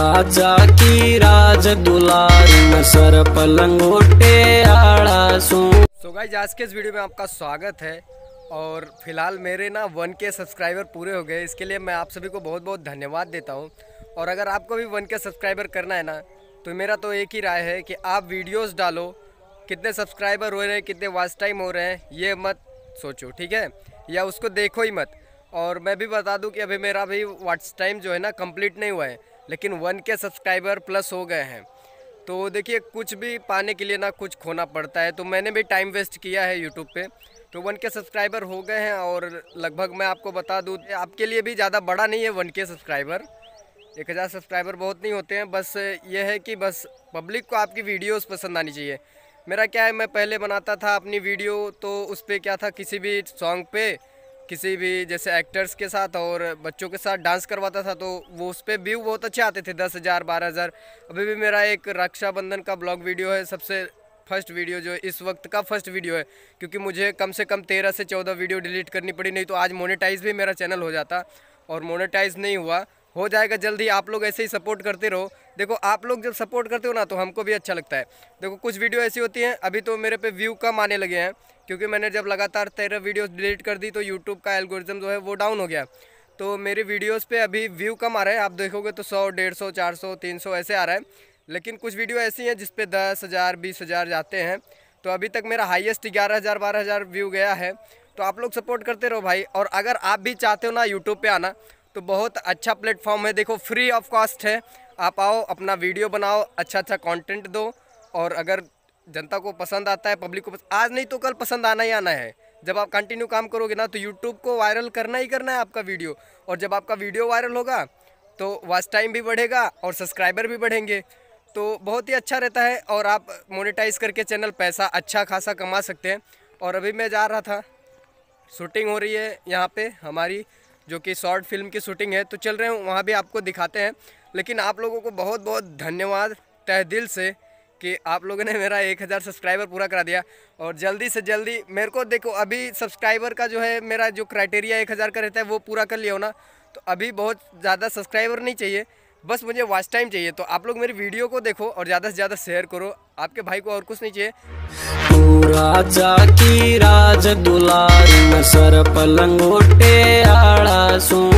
राजा की राज दुलार सर पलंगोटे आड़ा सो गाइस आज के इस वीडियो में आपका स्वागत है और फिलहाल मेरे ना वन के सब्सक्राइबर पूरे हो गए इसके लिए मैं आप सभी को बहुत बहुत धन्यवाद देता हूँ और अगर आपको भी वन के सब्सक्राइबर करना है ना तो मेरा तो एक ही राय है कि आप वीडियोस डालो कितने सब्सक्राइबर हो रहे हैं कितने वाच टाइम हो रहे हैं ये मत सोचो ठीक है या उसको देखो ही मत और मैं भी बता दूँ कि अभी मेरा भी वाच टाइम जो है ना कम्प्लीट नहीं हुआ है लेकिन वन के सब्सक्राइबर प्लस हो गए हैं तो देखिए कुछ भी पाने के लिए ना कुछ खोना पड़ता है तो मैंने भी टाइम वेस्ट किया है यूट्यूब पे तो वन के सब्सक्राइबर हो गए हैं और लगभग मैं आपको बता दूँ आपके लिए भी ज़्यादा बड़ा नहीं है वन के सब्सक्राइबर एक हज़ार सब्सक्राइबर बहुत नहीं होते हैं बस ये है कि बस पब्लिक को आपकी वीडियोस पसंद आनी चाहिए मेरा क्या है मैं पहले बनाता था अपनी वीडियो तो उस पर क्या था किसी भी सॉन्ग पे किसी भी जैसे एक्टर्स के साथ और बच्चों के साथ डांस करवाता था तो वो उस पर व्यू बहुत अच्छे आते थे दस हज़ार बारह हज़ार अभी भी मेरा एक रक्षाबंधन का ब्लॉग वीडियो है सबसे फर्स्ट वीडियो जो इस वक्त का फर्स्ट वीडियो है क्योंकि मुझे कम से कम तेरह से चौदह वीडियो डिलीट करनी पड़ी नहीं तो आज मोनेटाइज भी मेरा चैनल हो जाता और मोनेटाइज नहीं हुआ हो जाएगा जल्दी आप लोग ऐसे ही सपोर्ट करते रहो देखो आप लोग जब सपोर्ट करते हो ना तो हमको भी अच्छा लगता है देखो कुछ वीडियो ऐसी होती हैं अभी तो मेरे पे व्यू कम आने लगे हैं क्योंकि मैंने जब लगातार तेरह वीडियोस डिलीट कर दी तो यूट्यूब का एल्गोरिज्म जो है वो डाउन हो गया तो मेरे वीडियोज़ पर अभी व्यू कम आ रहा है आप देखोगे तो सौ डेढ़ सौ चार सौ तीन सौ ऐसे आ रहा है लेकिन कुछ वीडियो ऐसी हैं जिसपे दस हज़ार बीस हज़ार जाते हैं तो अभी तक मेरा हाइस्ट ग्यारह हज़ार बारह हज़ार व्यू गया है तो आप लोग सपोर्ट करते रहो भाई और अगर आप भी चाहते हो ना यूट्यूब पर आना तो बहुत अच्छा प्लेटफॉर्म है देखो फ्री ऑफ कॉस्ट है आप आओ अपना वीडियो बनाओ अच्छा अच्छा कंटेंट दो और अगर जनता को पसंद आता है पब्लिक को पसंद आज नहीं तो कल पसंद आना ही आना है जब आप कंटिन्यू काम करोगे ना तो यूट्यूब को वायरल करना ही करना है आपका वीडियो और जब आपका वीडियो वायरल होगा तो वॉच टाइम भी बढ़ेगा और सब्सक्राइबर भी बढ़ेंगे तो बहुत ही अच्छा रहता है और आप मोनिटाइज़ करके चैनल पैसा अच्छा खासा कमा सकते हैं और अभी मैं जा रहा था शूटिंग हो रही है यहाँ पे हमारी जो कि शॉर्ट फिल्म की शूटिंग है तो चल रहे हैं वहाँ भी आपको दिखाते हैं लेकिन आप लोगों को बहुत बहुत धन्यवाद तह दिल से कि आप लोगों ने मेरा एक हज़ार सब्सक्राइबर पूरा करा दिया और जल्दी से जल्दी मेरे को देखो अभी सब्सक्राइबर का जो है मेरा जो क्राइटेरिया एक हज़ार का रहता है वो पूरा कर लिया हो ना तो अभी बहुत ज़्यादा सब्सक्राइबर नहीं चाहिए बस मुझे वॉच टाइम चाहिए तो आप लोग मेरी वीडियो को देखो और ज़्यादा से ज़्यादा शेयर करो आपके भाई को और कुछ नहीं चाहिए राजा की राज सर पलंगोटे आड़ा